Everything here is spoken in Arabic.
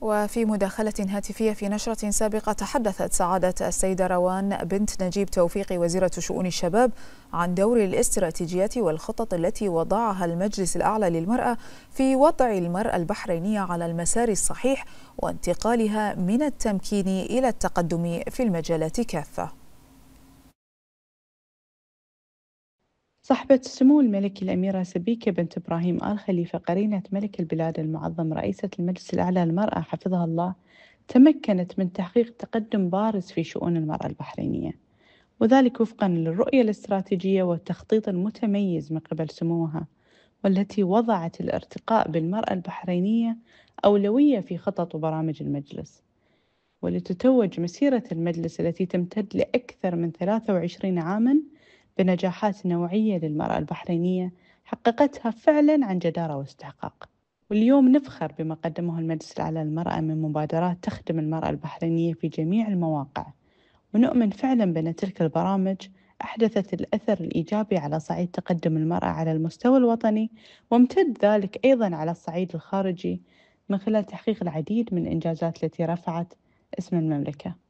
وفي مداخلة هاتفية في نشرة سابقة تحدثت سعادة السيدة روان بنت نجيب توفيق وزيرة شؤون الشباب عن دور الاستراتيجيات والخطط التي وضعها المجلس الأعلى للمرأة في وضع المرأة البحرينية على المسار الصحيح وانتقالها من التمكين إلى التقدم في المجالات كافة صاحبة سمو الملك الأميرة سبيكة بنت إبراهيم آل خليفة قرينة ملك البلاد المعظم رئيسة المجلس الأعلى للمرأة حفظها الله تمكنت من تحقيق تقدم بارز في شؤون المرأة البحرينية وذلك وفقا للرؤية الاستراتيجية والتخطيط المتميز من قبل سموها والتي وضعت الارتقاء بالمرأة البحرينية أولوية في خطط وبرامج المجلس ولتتوج مسيرة المجلس التي تمتد لأكثر من 23 عاماً بنجاحات نوعية للمرأة البحرينية حققتها فعلا عن جدارة واستحقاق واليوم نفخر بما قدمه المجلس الأعلى للمرأة من مبادرات تخدم المرأة البحرينية في جميع المواقع ونؤمن فعلا بأن تلك البرامج أحدثت الأثر الإيجابي على صعيد تقدم المرأة على المستوى الوطني وامتد ذلك أيضا على الصعيد الخارجي من خلال تحقيق العديد من الإنجازات التي رفعت اسم المملكة